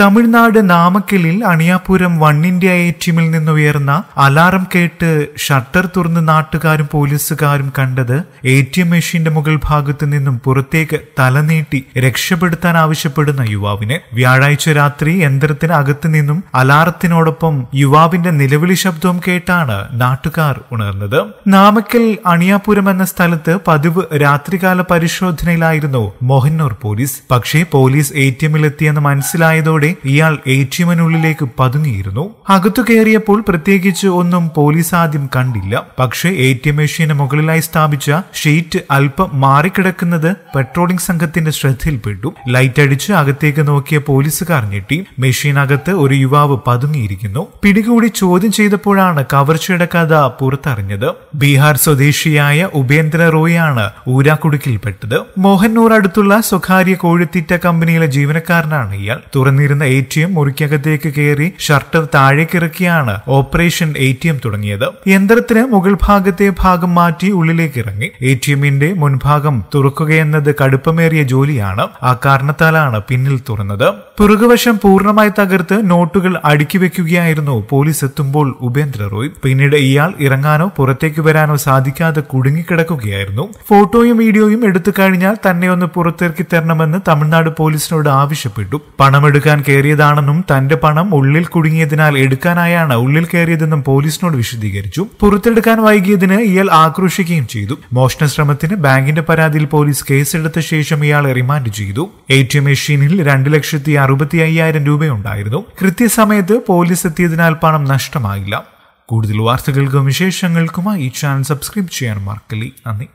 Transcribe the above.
തമിഴ്നാട് നാമക്കലിൽ അണിയാപുരം വണ്ണിന്റെ I A ടീമിൽ നിന്നുയർന്ന alarm കേട്ട് ഷട്ടർ തുറന്ന് നാട്ടുകാരും പോലീസുകാരും കണ്ടത് എ ടി എം മെഷീന്റെ മുകൾ ഭാഗത്തു നിന്നും പുറത്തേക്ക് തലനീട്ടി രക്ഷപ്പെടുത്താൻ ആവശ്യപ്പെടുന്ന യുവാവിനെ വ്യാഴാഴ്ച രാത്രി യന്ത്രത്തിന് നിന്നും അലാറത്തിനോടൊപ്പം യുവാവിന്റെ നിലവിളി ശബ്ദവും കേട്ടാണ് നാട്ടുകാർ ഉണർന്നത് നാമക്കൽ അണിയാപുരം എന്ന സ്ഥലത്ത് പതിവ് രാത്രികാല പരിശോധനയിലായിരുന്നു മോഹന്നൂർ പോലീസ് പക്ഷേ പോലീസ് എ ടി എമ്മിലെത്തിയെന്ന് മനസ്സിലായതോടെ വന്നതോടെ ഇയാൾ എമ്മിനുള്ളിലേക്ക് പതുങ്ങിയിരുന്നു അകത്തു കയറിയപ്പോൾ പ്രത്യേകിച്ച് ഒന്നും പോലീസ് ആദ്യം കണ്ടില്ല പക്ഷേ എ ടി എം മെഷീന് മുകളിലായി സ്ഥാപിച്ച ഷീറ്റ് അല്പം മാറിക്കിടക്കുന്നത് പെട്രോളിംഗ് സംഘത്തിന്റെ ശ്രദ്ധയിൽപ്പെട്ടു ലൈറ്റ് അടിച്ച് അകത്തേക്ക് നോക്കിയ പോലീസുകാർ ഞെട്ടി മെഷീനകത്ത് ഒരു യുവാവ് പതുങ്ങിയിരിക്കുന്നു പിടികൂടി ചോദ്യം ചെയ്തപ്പോഴാണ് കവർച്ചയുടെ കഥ പുറത്തറിഞ്ഞത് ബീഹാർ സ്വദേശിയായ ഉപേന്ദ്ര റോയാണ് ഊരാക്കുടുക്കിൽപ്പെട്ടത് മോഹന്നൂർ അടുത്തുള്ള സ്വകാര്യ കോഴിത്തീറ്റ കമ്പനിയിലെ ജീവനക്കാരനാണ് ഇയാൾ തുറന്നിരുന്നത് നിന്നിരുന്ന എ ടി എം മുറിക്കകത്തേക്ക് കയറി ഷർട്ട് താഴേക്കിറക്കിയാണ് ഓപ്പറേഷൻ എ ടി എം തുടങ്ങിയത് യന്ത്രത്തിന് മുകൾ ഭാഗത്തെ ഭാഗം മാറ്റി ഉള്ളിലേക്ക് ഇറങ്ങി എ ടി എമ്മിന്റെ മുൻഭാഗം തുറക്കുകയെന്നത് കടുപ്പമേറിയ ജോലിയാണ് ആ കാരണത്താലാണ് പിന്നിൽ തുറന്നത് പുറകുവശം പൂർണ്ണമായി തകർത്ത് നോട്ടുകൾ അടുക്കി വെക്കുകയായിരുന്നു പോലീസ് എത്തുമ്പോൾ ഉപേന്ദ്ര റോയ് പിന്നീട് ഇയാൾ ഇറങ്ങാനോ പുറത്തേക്ക് വരാനോ സാധിക്കാതെ കുടുങ്ങിക്കിടക്കുകയായിരുന്നു ഫോട്ടോയും വീഡിയോയും എടുത്തു കഴിഞ്ഞാൽ തന്നെ ഒന്ന് പുറത്തിറക്കി തരണമെന്ന് തമിഴ്നാട് പോലീസിനോട് ആവശ്യപ്പെട്ടു പണമെടുക്കാൻ കയറിയതാണെന്നും തന്റെ പണം ഉള്ളിൽ കുടുങ്ങിയതിനാൽ എടുക്കാനായാണ് ഉള്ളിൽ കയറിയതെന്നും പോലീസിനോട് വിശദീകരിച്ചു പുറത്തെടുക്കാൻ വൈകിയതിന് ഇയാൾ ആക്രോശിക്കുകയും ചെയ്തു മോഷണ ശ്രമത്തിന് ബാങ്കിന്റെ പരാതിയിൽ പോലീസ് കേസെടുത്ത ശേഷം ഇയാളെ റിമാൻഡ് ചെയ്തു എ ടി എം മെഷീനിൽ രണ്ട് ലക്ഷത്തി അറുപത്തി അയ്യായിരം രൂപയുണ്ടായിരുന്നു കൃത്യസമയത്ത് പോലീസ് എത്തിയതിനാൽ പണം നഷ്ടമായില്ല കൂടുതൽ വാർത്തകൾക്കും വിശേഷങ്ങൾക്കുമായി ഈ ചാനൽ സബ്സ്ക്രൈബ് ചെയ്യാൻ മറക്കലി നന്ദി